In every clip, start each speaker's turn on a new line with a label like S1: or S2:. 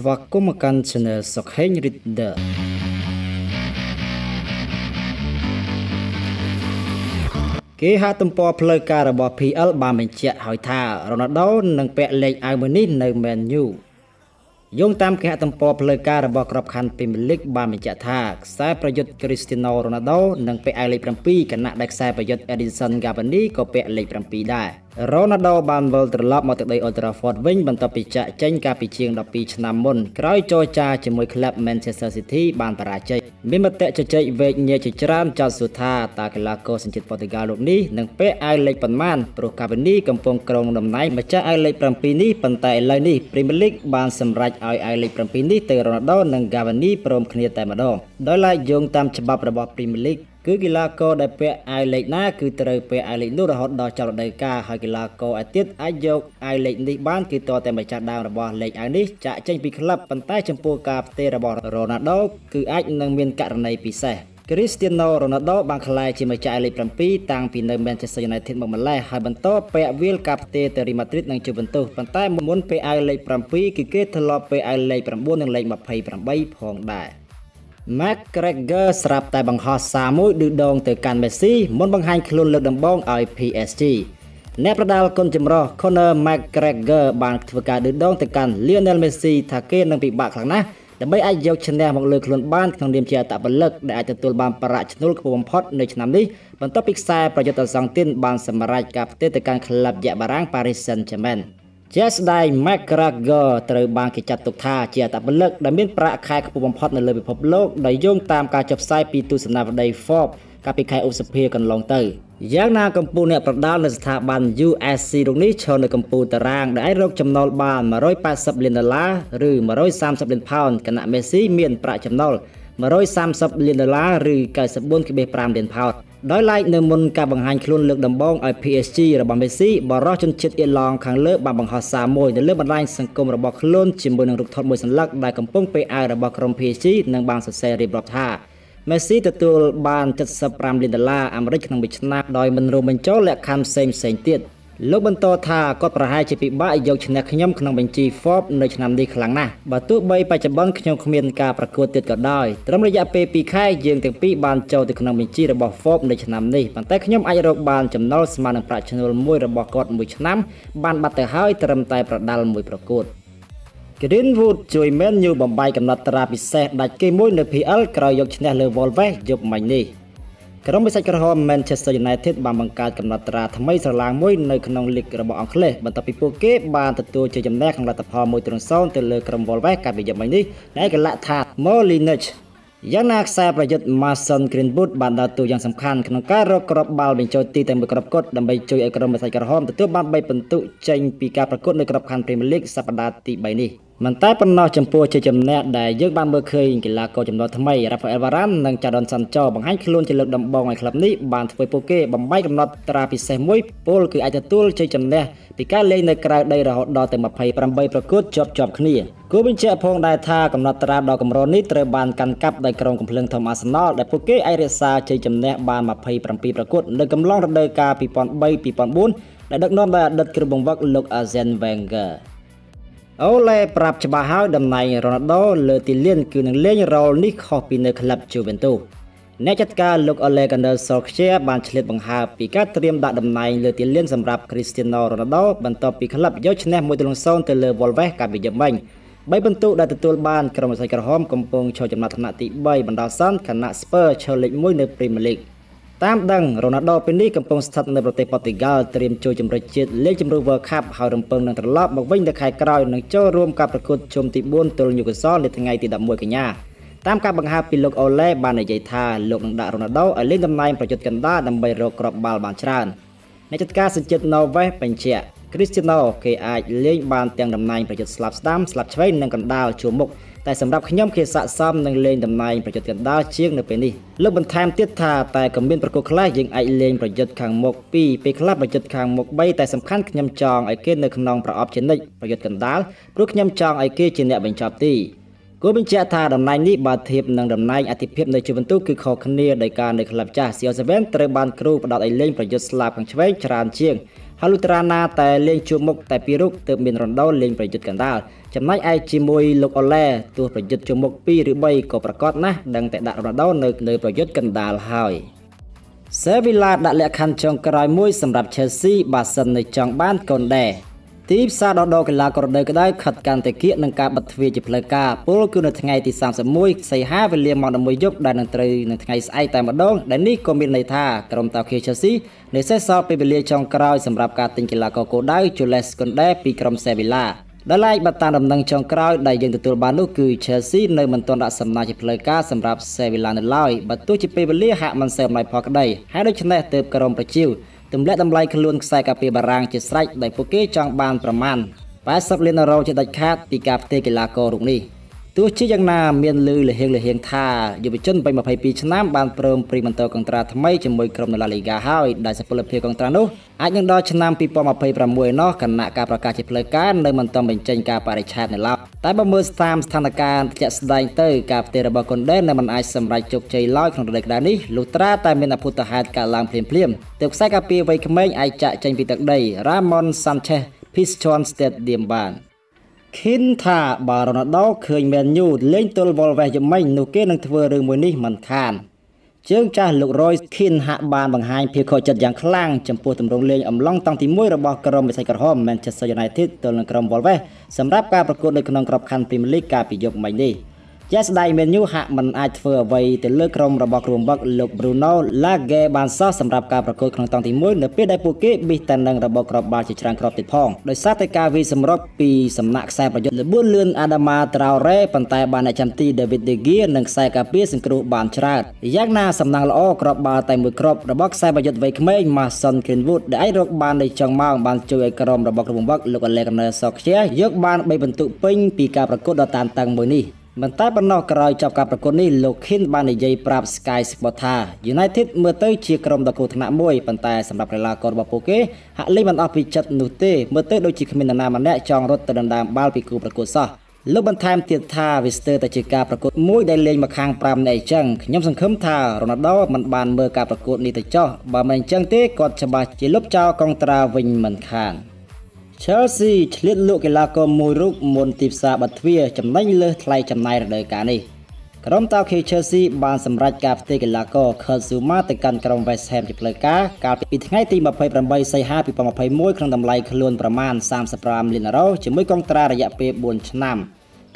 S1: ស្វាគមន៍មកកាន់ Channel សុកហេង Reader គេហទំព័រផ្លូវការរបស់ PL បានបញ្ជាក់ឲ្យថារ៉ូណាល់ដូនឹងពាក់លេខអាវមួយនេះនៅ Man U យោងតាមគេហទំព័រផ្លូវការរបស់ក្របខ័ណ្ឌ Premier League បានបញ្ជាក់ថាខ្សែប្រយុទ្ធ Cristiano Ronaldo នឹងពាក់អាវលេខ7ខណៈដែលខ្សែប្រយុទ្ធ Edinson Cavani ក៏ពាក់លេខ7ដែរ។រ៉ូណាល់ដូបានវិលត្រឡប់មកទឹកដី Old Trafford វិញបន្ទាប់ពីចាក់ចេញកាលពីជាង12ឆ្នាំមុនក្រោយចរចាជាមួយក្លឹប Manchester City បានបរាជ័យមានមតិជជែកវែកញែកជាច្រើនចោទសួរថាតើកីឡាករសញ្ជាតិប៉ូទុយហ្គាល់រូបនេះនឹងពាក់អាវលេខប៉ុន្មានព្រោះកាវីនីកំពុងគ្រងតំណែងម្ចាស់អាវលេខ7នេះប៉ុន្តែឥឡូវនេះ Premier League បានសម្រេចឲ្យអាវលេខ7នេះទៅរ៉ូណាល់ដូនិងកាវីនីព្រមគ្នាតែម្ដងដោយឡែកយោងតាមច្បាប់របស់ Premier League គឺកីឡាករដែលពាក់អាវលេខណាគឺត្រូវពាក់អាវលេខនោះរហូតដល់ចប់រដូវកាលហើយកីឡាករឯទៀតអាចយកអាវលេខនេះបានគឺតតែម្ចាស់ដើមរបស់លេខអាវនេះចាក់ចេញពីក្លឹបប៉ុន្តែចំពោះការផ្ទេររបស់រ៉ូណាល់ដូគឺអាចនឹងមានករណីពិសេសគ្រីស្ទីណូរ៉ូណាល់ដូបានក្លាយជាម្ចាស់លេខ7តាំងពីនៅ Manchester United មកម្ល៉េះហើយបន្តពាក់វាលការផ្ទេរទៅ Real Madrid និង Juventus ប៉ុន្តែមុនពេលអាវលេខ7គឺគេធ្លាប់ពេលអាវលេខ9និងលេខ28ផងដែរ។ McGregor ស្រាប់តែបង្ហោះសារមួយឌឺដងទៅកាន់ Messi មុនបង្ហាញខ្លួនលើកដំបូងឲ្យ PSG អ្នកប្រដាល់គុណចម្រុះ Conor McGregor បានធ្វើការឌឺដងទៅកាន់ Lionel Messi ថាគេនឹងពិបាកខ្លាំងណាស់ដើម្បីអាចយកឈ្នះមកលើខ្លួនបានក្នុងនាមជាអតពលិកដែលអាចទទួលបានប្រាក់ឈ្នួលខ្ពស់បំផុតនៅឆ្នាំនេះបន្ទាប់ពីខ្សែប្រយុទ្ធអសង្ទីនបានសម្រេចការផ្ទេរទៅកាន់ក្លឹបយ៉ាក់បារាំង Paris Saint-Germain ជាស្ដែង McGregor ត្រូវបានគេចាត់ទុកថាជាអត្តពលិកដែលមានប្រាក់ខែខ្ពស់បំផុតនៅលើពិភពលោកដោយយោងតាមការចុះផ្សាយពីទស្សនាវដ្តី Forbes កាលពីខែឧសភាកន្លងទៅយ៉ាងណាកម្ពុជាអ្នកប្រដាល់នៅស្ថាប័ន USC រុកនេះឈរនៅកម្ពុជាតារាងដែលអាចរកចំណូលបាន180លានដុល្លារឬ130លានផោនខណៈមេស៊ីមានប្រាក់ចំណូល130លានដុល្លារឬ94.5លានផោនដោយឡែកនៅមុនការបង្ហាញខ្លួនលើកដំបូងឲ្យ PSG របស់មេស៊ីបរោះជនជាតិអ៊ីឡង់ខាងលើបានបង្ហោះសារមួយនៅលើបណ្ដាញសង្គមរបស់ខ្លួនជាមួយនឹងរូបថតមួយសន្លឹកដែលកំពុងពេលអាវរបស់ក្រុម PSG នឹងបានសរសេររៀបរាប់ថាមេស៊ីទទួលបាន75លានដុល្លារអាមេរិកក្នុងមួយឆ្នាំដោយមិនរួមបញ្ចូលលក្ខខណ្ឌផ្សេងៗទៀត។លោកបន្តថាគាត់ប្រហែលជាពិបាកយកឈ្នះខ្ញុំក្នុងបញ្ជី Forbes នៅឆ្នាំនេះខ្លាំងណាស់បើទោះបីបច្ចុប្បន្នខ្ញុំគ្មានការប្រកួតទៀតក៏ដោយត្រឹមរយៈពេល2ខែយើងទាំងពីរបានចូលទៅក្នុងបញ្ជីរបស់ Forbes នៅឆ្នាំនេះប៉ុន្តែខ្ញុំអាចរកបានចំណូលស្មើនឹងប្រាក់ឈ្នួលមួយរបស់គាត់មួយឆ្នាំបាន បាត់ទៅហើយត្រឹមតែប្រដាល់មួយប្រកួត Greenwood ជួយ Man U បំបីកំណត់ត្រាពិសេសដាច់គេមួយនៅ PL ក្រោយយកឈ្នះលើ Wolves យប់មិញនេះក្រុមបិសាចក្រហម Manchester United បានបង្កើតកំណត់ត្រាថ្មីស្រឡាងមួយនៅក្នុងលីករបស់អង់គ្លេសបន្ទាប់ពីពួកគេបានទទួលជ័យជំនះក្នុងលទ្ធផល1-0ទៅលើក្រុម Wolves កាលពីយប់មិញនេះដែលកលៈថា Molineux យ៉ាងណាខ្សែប្រយុទ្ធ Mason Greenwood បានដើរតួយ៉ាងសំខាន់ក្នុងការរកគ្រាប់បាល់បញ្ចូលទីតែមួយគ្រាប់គត់ដើម្បីជួយឲ្យក្រុមបិសាចក្រហមទទួលបាន3ពិន្ទុចេញពីការប្រកួតនៅក្របខ័ណ្ឌ Premier League សប្តាហ៍ទី3នេះ។មិនតែប៉ុណ្ណោះចំពោះជាចំណែកដែលយើងបានមើលឃើញកីឡាករចំនួនថ្មី Rafael Varane និង Jadon Sancho បង្ហាញខ្លួនជាលើកដំបូងឲ្យក្លឹបនេះបានធ្វើពួកគេបំបីកំណត់ត្រាពិសេសមួយពលគឺអាចទទួលជ័យចំណេះពីការលេងនៅក្រៅដីរហូតដល់ទៅ28ប្រកួតជាប់ជាប់គ្នាគូបញ្ជាក់ផងដែរថាកំណត់ត្រាដ៏កម្រនេះត្រូវបាន កាន់កាប់ដោយក្រុមកំភ្លើងធំអាសនលដែលពួកគេអាចរក្សាជ័យចំណេះបាន27ប្រកួតនៅកំឡុងរដូវកាល2003-2004ដែលដឹកនាំដោយអតីតគ្រូបង្វឹកលោក Arsene Wenger អូឡេប្រាប់ច្បាស់ហើយតំណែងរ៉ូណាល់ដូលើទីលាន គឺនឹងលេងរ៉ូលនេះខុសពីនៅក្លឹប Juventus អ្នកចាត់ការលោក Alexander Solskjaer បានឆ្លៀតបង្ហើបពីការត្រៀមដាក់តំណែងលើទីលានសម្រាប់ Cristiano Ronaldo បន្ទាប់ពីក្លឹបយកឈ្នះ1-0ទៅលើ Wolves កាលពីយប់មិញ3ពិន្ទុដែលទទួលបានក្រុមសរសៃក្រហមកំពុងឈរចំណាត់ថ្នាក់ទី3បណ្ដោះអាសន្នខណៈ Spurs ឈរលេខ1នៅ Premier League តាមដឹងរ៉ូណាល់ដូពេលនេះកំពុងស្ថិតនៅប្រទេសប៉ូទុយហ្គាល់ត្រៀមជួយជំរុញជាតិលេខជម្រុះ World Cup ហើយរំពឹងនឹងត្រឡប់មកវិញនៅខែក្រោយនឹងចូលរួមការប្រកួតជុំទី4ទល់ញូកាសលនៅថ្ងៃទី11កញ្ញាតាមការបង្ហើបពីលោកអូឡេបាននិយាយថាលោកនឹងដាក់រ៉ូណាល់ដូឲ្យលេងតំណែងប្រយុទ្ធកណ្ដាលដើម្បីរកគ្រាប់បាល់បានច្រើនអ្នកចាត់ការសញ្ជាតិណូវេសបញ្ជាក់ Cristiano គេអាចលេងបាន ទាំងតំណែងប្រយុទ្ធស្លាប់ស្ដាំស្លាប់ឆ្វេងនិងកណ្ដាលជួរមុខតែសម្រាប់ខ្ញុំគេស័កសមនឹងលេងតំណែងប្រយុទ្ធកណ្ដាលជាងនៅពេលនេះលោកបន្ថែមទៀតថាតែក៏មានប្រកួតខ្លះយើងអាចលេងប្រយុទ្ធខាងមុខ2ពេលខ្លះប្រយុទ្ធខាងមុខ3តែសំខាន់ខ្ញុំចង់ឲ្យគេនៅក្នុងប្រអប់ជានិច្ចប្រយុទ្ធកណ្ដាលព្រោះខ្ញុំចង់ឲ្យគេជាអ្នកបញ្ចប់ទីគូបញ្ជាក់ថាតំណែងនេះបើធៀបនឹងតំណែងអធិភាពនៅជួវិនទូគឺខុសគ្នាដោយការនៅក្លឹបចាស់ CL7 ត្រូវបានគ្រូផ្ដោតឲ្យលេងប្រយុទ្ធស្លាបខាងឆ្វេងច្រើនជាងហើយលុត្រាណាតែលេងជួបមុខតែពីររូបទើបមានរ៉ុនដូលេងប្រយុទ្ធកណ្ដាលចំណែកឯជាមួយលោកអូឡេទោះប្រយុទ្ធជួបមុខ2ឬ3ក៏ប្រកាសណាស់ដឹងតែដាក់រ៉ុនដូនៅលើប្រយុទ្ធកណ្ដាលហើយសេវីឡាដាក់លក្ខខណ្ឌចុងក្រោយមួយ សម្រាប់ Chelsea បើសិននៅចង់បានកូនដែរទីផ្សារដោះដូរកីឡាករដូវក្តៅខិតកាន់តែគៀកនឹងការបិទទ្វារជាផ្លូវការពលគឺនៅថ្ងៃទី31សីហាវេលាម៉ោង11យប់ដែលនឹងត្រូវនៅថ្ងៃស្អែកតែម្ដង ដែលនេះក៏មានន័យថាក្រុមតាខេ Chelsea នៅសេសសល់ពេលវេលាចុងក្រោយសម្រាប់ការទិញកីឡាករគោលដៅ Jules Koundé ពីក្រុម Sevilla ដែលឡាយបាត់តាមដំណឹងចុងក្រោយដែលយើងទទួលបាននោះគឺ Chelsea នៅមិនទាន់ដាក់សំណើជាផ្លូវការសម្រាប់ Sevilla នៅឡើយបើទោះជាពេលវេលាហាក់មិនសូវអំណោយផលក្តីហើយដូច្នេះទើបក្រុមប្រជិវទម្លាក់តម្លៃខ្លួនខ្សែការពារបារាំងជាស្រេចដោយពួកគេចង់បានប្រមាណ80លានអឺរ៉ូជាដាច់ខាតពីការផ្ទេរកីឡាកររូបនេះ។ទោះជាយ៉ាងណាមានលឺលហៀងលហៀងថាយុវជនវ័យ22ឆ្នាំបានព្រមព្រៀងបន្តកងត្រាថ្មីជាមួយក្រុមនៅឡាលីហ្គាហើយដែលសពលភាពកងត្រានោះអាចនឹងដល់ឆ្នាំ2026នោះគណៈការប្រកាសជាផ្លូវការនៅមិនទាន់បញ្ចេញការបរិច្ឆេទនៅឡើយតែបើមើលតាមស្ថានភាពជាក់ស្ដែងទៅការផ្ទេររបស់កុនដេនៅមិនអាចសម្រេចជោគជ័យឡើយក្នុងរដូវក្តៅនេះលុះត្រាតែមានអភូតហេតុកើតឡើងភ្លាមៗទើបខ្សែការពារវ័យក្មេងអាចចាក់ចេញពីទឹកដី Ramon Sanchez Pizjuan Stadium បាន។ខិនថាបារ៉ូណាល់ដូឃើញមែនយូលេងទល់វល់វេសយមិញនោះគេនឹងធ្វើរឿងមួយនេះមិនខាន ជើងចាស់លោករយខិនហាក់បានបង្ហាញភាពខកចិត្តយ៉ាងខ្លាំងចំពោះទម្រង់លេងអំឡុងតង់ទី1របស់ក្រុមវិស័យក្រហម Manchester United ទល់នឹងក្រុម Wolves សម្រាប់ការប្រកួតនៅក្នុងក្របខ័ណ្ឌ Premier League កាលពីយប់មិញនេះ។ជាស្ដែងមែនយូហាក់មិនអាចធ្វើអ្វីទៅលើក្រុមរបស់គ្រូបង្វឹកលោក Bruno Lage បានសោះសម្រាប់ការប្រកួតក្នុងតង់ទី1នៅពេលដែលពួកគេបិទតានឹងរបបក្របបាល់ជាច្រើនគ្រាប់ទៀតផងដោយសារតែការវាយសម្រុកពីសំណាក់ខ្សែប្រយុទ្ធល្បឿនលឿន Adama Traore ប៉ុន្តែបានអ្នកចាំទី David De Gea និងខ្សែការពារសង្គ្រោះបានច្រើនយ៉ាងណាសំណាងល្អគ្រាប់បាល់តែមួយគ្រាប់របស់ខ្សែប្រយុទ្ធវ័យក្មេង Mason Greenwood ដែលអាចរកបាននៅចុងម៉ោងបានជួយឲ្យក្រុមរបស់គ្រូបង្វឹកលោក Alexander Sokchia យកបាន3ពិន្ទុពេញពីការប្រកួតដ៏តានតឹងមួយនេះមិនតែប៉ុណ្ណោះក្រោយចប់ការប្រកួតនេះលោកខិនបាននិយាយប្រាប់ Sky Sport ថា United មើលទៅ ជាក្រុមដ៏គ្រោះថ្នាក់មួយប៉ុន្តែសម្រាប់កីឡាកររបស់ពួកគេហាក់លេងមិនអស់ពីចិត្តនោះទេមើលទៅដូចជាគ្មាននរណាម្នាក់ចង់រត់ទៅដណ្ដើមបាល់ពីគូប្រកួតសោះលោកបន្ថែមទៀតថាវាស្ទើរតែជាការប្រកួតមួយដែលលេងមកខាង5នេះអញ្ចឹងខ្ញុំសង្ឃឹមថារ៉ូណាល់ដូមិនបានមើលការប្រកួតនេះទៅចោះបើមិនអញ្ចឹងទេគាត់ច្បាស់ជាលុបចោលកងត្រាវិញមិនខាន។ Chelsea ឆ្លៀតលក់កីឡាករមួយរូបមុនទីផ្សារបាត់ទ្វារចំណេញលើសថ្លៃចំណាយរដូវកាលនេះក្រុមតាខេ Chelsea បានសម្រេចការផ្ទេរកីឡាករ Kozuma ទៅកាន់ក្រុម West Ham ជាផ្លូវការកាលពីថ្ងៃទី28សីហា2021ក្នុងតម្លៃខ្លួនប្រមាណ35លានអឺរ៉ូជាមួយកុងត្រារយៈពេល4ឆ្នាំ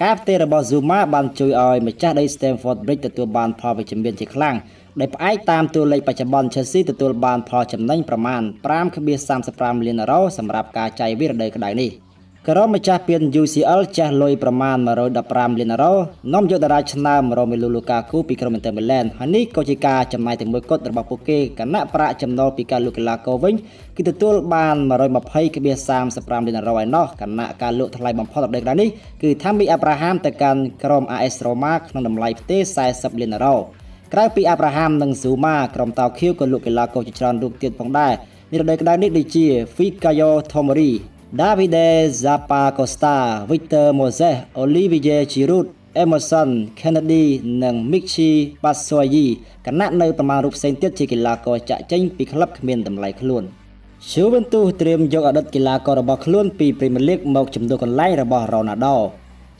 S1: ការផ្ទេររបស់ Zuma បានជួយឲ្យម្ចាស់ដី Stamford Bridge ទទួលបានផលវិជ្ជមានជាខ្លាំងដោយផ្អែកតាមតួលេខបច្ចុប្បន្ន Chelsea ទទួលបានផលចំណេញប្រមាណ5.35លានអឺរ៉ូសម្រាប់ការចាយវារដូវក្តៅនេះក្រុមម្ចាស់ពាន UCL ចាស់លុយប្រមាណ115លានអឺរ៉ូនាំយកតារាឆ្នើមរ៉ូមេលូលូកាគូពីក្រុម Inter Milan ហើយនេះក៏ជាការចំណាយតែមួយគត់របស់ពួកគេគណៈប្រាក់ចំណូលពីការលូកាឡាកូវិញគឺទទួលបាន120.35លានអឺរ៉ូឯណោះគណៈការលក់ថ្លៃបំផុតរបស់នេះគឺ Tammy Abraham ទៅកាន់ក្រុម AS Roma ក្នុងតម្លៃផ្ទេ40លានអឺរ៉ូក្រៅពីអាប់រ៉ាហាំនិងស៊ូម៉ាក្រុមតោខៀវក៏លោកកីឡាករជាច្រើនរូបទៀតផងដែរនេះរដូវក្តៅនេះដូចជា Fikayo Tomori, Davide Zappacosta, Victor Moses, Olivier Giroud, Emerson Kennedy និង Michi Batshuayi គណៈនៅប្រមាណរូបផ្សេងទៀតជាកីឡាករចាក់ចេញ ពីក្លឹបគ្មានតម្លៃខ្លួន Juventus ត្រៀមយកអតីតកីឡាកររបស់ខ្លួន ពី Premier League មកជំនួសកន្លែងរបស់ Ronaldo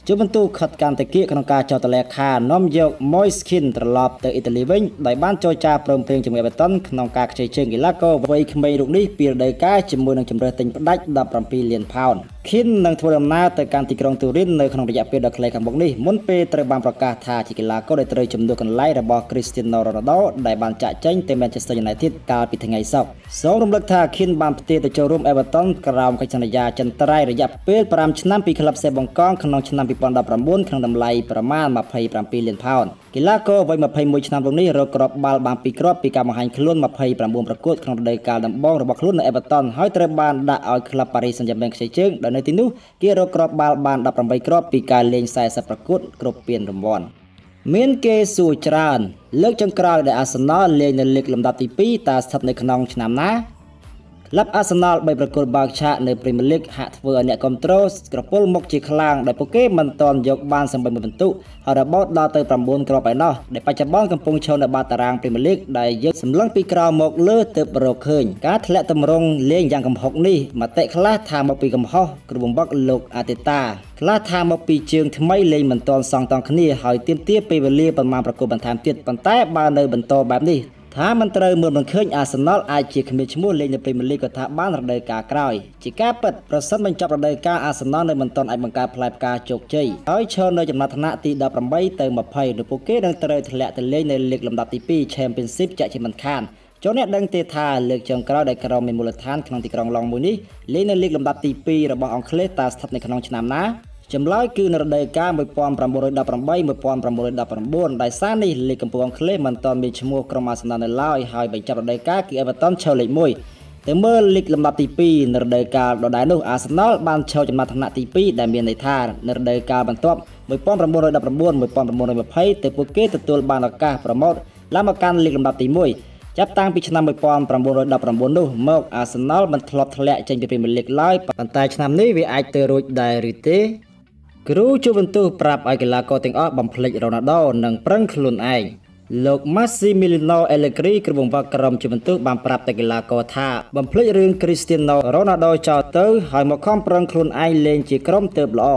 S1: ជួបបន្ទូខិតកាន់តែគៀកក្នុងការចោទតលេខានាំយក Moiskin ត្រឡប់ទៅអ៊ីតាលីវិញដោយបានចរចាព្រមព្រៀងជាមួយបាតុនក្នុងការខ្ចីជើងកីឡាករវ័យក្មេងរូបនេះពីរដូវកាលជាមួយនឹងជំរើសទិញផ្ដាច់17លានផោនខៀននឹងធ្វើដំណើរទៅកាន់ទីក្រុងទូរិននៅក្នុងរយៈពេលដ៏ខ្លីខាងមុខនេះមុនពេលត្រូវបានប្រកាសថាជាកីឡាករដែលត្រូវជំនួសកន្លែងរបស់ Cristiano Ronaldo ដែលបានចាក់ចេញទៅ Manchester United កាលពីថ្ងៃសុក្រសូមរំលឹកថាខៀនបានផ្ទេរទៅចូលរួម Everton ក្រោមកិច្ចសន្យាចិនត្រៃរយៈពេល5ឆ្នាំពីក្លឹបសេបង្កងក្នុងឆ្នាំ2019ក្នុងតម្លៃប្រមាណ27លានផោនកីឡាករវ័យ21ឆ្នាំរូបនេះរកគ្រាប់បាល់បាន2គ្រាប់ពីការបង្ហាញខ្លួន29ប្រកួតក្នុងរដូវកាលដំបូងរបស់ខ្លួននៅអេវ៉ាតុនហើយត្រូវបានដាក់ឲ្យក្លឹបប៉ារីសសែនជឺម៉ែនខ្ចីជើងដែលនៅទីនោះគេរកគ្រាប់បាល់បាន18គ្រាប់ពីការលេង40ប្រកួតគ្រប់ពានរង្វាន់មានគេសួរច្រើនលើកចុងក្រោយដែលអាសនលលេងនៅលើកលំដាប់ទី2តើស្ថិតនៅក្នុងឆ្នាំណាលັບអាសណាល់បីប្រគល់បើកឆាកនៅព្រីមៀរលីកហាក់ធ្វើឲ្យអ្នកគ្រប់គ្រងក្រពុលមក ជាខ្លាំងដោយពួកគេមិនទាន់យក បានសម្បិមួយពិន្ទុហើយរបូតដល់ទៅ9គ្រាប់ឯណោះដែលបច្ចុប្បន្នកំពុងឈរនៅបាតតារាងព្រីមៀរលីកដែលយើងសម្លឹងពីក្រោមមកលើទើបរកឃើញការធ្លាក់តម្រង់លេងយ៉ាងកំហុកនេះមតិខ្លះថាមកពីកំហុសគ្រូបង្វឹកលោកអាតេតា ខ្លះថាមកពីជើងថ្មីលេងមិនទាន់សងតង់គ្នាហើយទៀមទាពេលវេលាប្រមាណប្រគល់បន្ថែមទៀតប៉ុន្តែបើនៅបន្តបែបនេះថាមិនត្រូវមើលមិនឃើញអាសនលអាចជាគ្មានឈ្មោះលេខនៅពេលមួយលេខក៏ថាបានរដូវកាលក្រោយជាការពិតប្រសិនបញ្ចប់រដូវកាលអាសនលនៅមិនទាន់អាចបង្កើតផ្លែផ្កាជោគជ័យហើយឈរនៅចំណាត់ថ្នាក់ទី18ទៅ20នោះពួកគេនឹងត្រូវធ្លាក់ទៅលេខនៅលេខលំដាប់ទី2 Championship ជាក់ជាមិនខានចូលអ្នកដឹងទេថាលើកចុងក្រោយដែលក្រុម មានមូលដ្ឋានក្នុងទីក្រុងឡុងមួយនេះលេងនៅលេខលំដាប់ទី2របស់អង់គ្លេសតើស្ថិតនៅក្នុងឆ្នាំណាចម្លើយគឺនៅរដូវកាល1918 1919ដោយសារនេះលីគកំពង់ក្លេមិនទាន់មានឈ្មោះក្រុមអាសនៈនៅឡើយហើយបញ្ចប់រដូវកាលគឺអេវ៉ាតុនឈរលេខ1ទៅមើលលីកលំដាប់ទី2នៅរដូវកាលដដែលនោះអាសនលបានឈរចំណាត់ថ្នាក់ទី2ដែលមានន័យថានៅរដូវកាលបន្ទាប់1919 1920ទៅពួកគេទទួលបានឱកាសប្រម៉ូទឡើងមកកាន់លីកលំដាប់ទី1ចាប់តាំងពីឆ្នាំ1919នោះមកអាសនលមិនធ្លាប់ធ្លាក់ចេញពីព្រីមៀរលីកឡើយប៉ុន្តែឆ្នាំនេះវាអាចទៅរួចដែរឬទេគ្រូជួបន្ទុះប្រាប់ឲ្យកីឡាករទាំងអស់បំភ្លេចរ៉ូណាល់ដូនិងប្រឹងខ្លួនឯងលោក Massimiliano Allegri គ្រូបង្វឹកក្រុមជួបន្ទុះបានប្រាប់ទៅកីឡាករថាបំភ្លេចរឿង Cristiano Ronaldo ចោលទៅហើយមកខំប្រឹងខ្លួនឯងលេងជាក្រុមទៅល្អ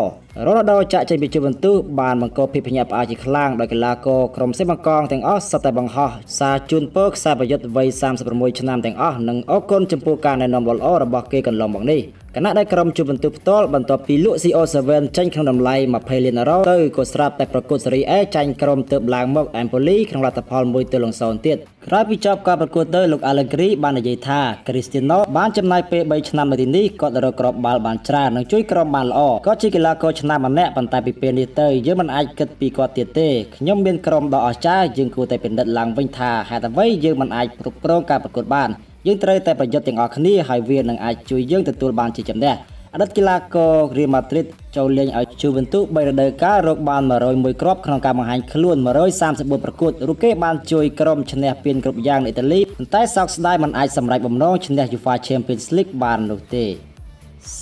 S1: រ៉ូណាល់ដូចាក់ចេញពីជួបបន្ទុះបានបង្កភាពភញាក់ផ្អើលជាខ្លាំងដោយកីឡាករក្រុមសេបង្កងទាំងអស់សុទ្ធតែបង្ហោះសារជូនពរខ្សែប្រយុទ្ធវ័យ36ឆ្នាំទាំងអស់និងអរគុណចំពោះការណែនាំល្អៗរបស់គេកន្លងមកនេះគណៈដែលក្រុមជួបបន្ទុះផ្ទាល់បន្ទាប់ពីលក់ CO7 ចេញក្នុងតម្លៃ20លានអឺរ៉ូទៅក៏ស្រាប់តែប្រកួតសេរី A ចាញ់ក្រុមទើបឡើងមក Empoli ក្នុងលទ្ធផល1-0ទៀតក្រោយពីចប់ការប្រកួតទៅលោក Allegri បាននិយាយថា Cristiano បានចំណាយពេល3ឆ្នាំនៅទីនេះគាត់រកក្របបាល់បានច្រើននិងជួយក្រុមបានល្អគាត់ជាកីឡាករឆ្នាំម្នាក់ប៉ុន្តែពីពេលនេះទៅយើងមិនអាចគិតពីគាត់ទៀតទេខ្ញុំមានក្រុមដ៏អស្ចារ្យយើងគួរតែពិនិត្យឡើងវិញថាហេតុអ្វីយើងមិនអាចគ្រប់គ្រងការប្រកួតបានយើងត្រូវតែប្រយុទ្ធទាំងអស់គ្នាហើយវានឹងអាចជួយយើងទទួលបានជាជំនះអតីតកីឡាកររៀលម៉ាឌ្រីតចូលលេងឲ្យជូវិនទូ3រដូវកាលរកបាន101គ្រាប់ក្នុងការបង្ហាញខ្លួន134ប្រកួតរូបគេបានជួយក្រុមឈ្នះពានគ្រប់យ៉ាងនៅអ៊ីតាលីប៉ុន្តែសោកស្ដាយមិនអាចសម្រេចបំណងឈ្នះ UEFA Champions League បាននោះទេ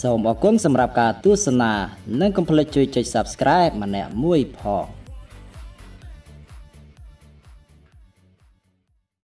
S1: សូមអរគុណសម្រាប់ការទស្សនានិងកុំភ្លេចជួយចុច Subscribe ម្នាក់មួយផង។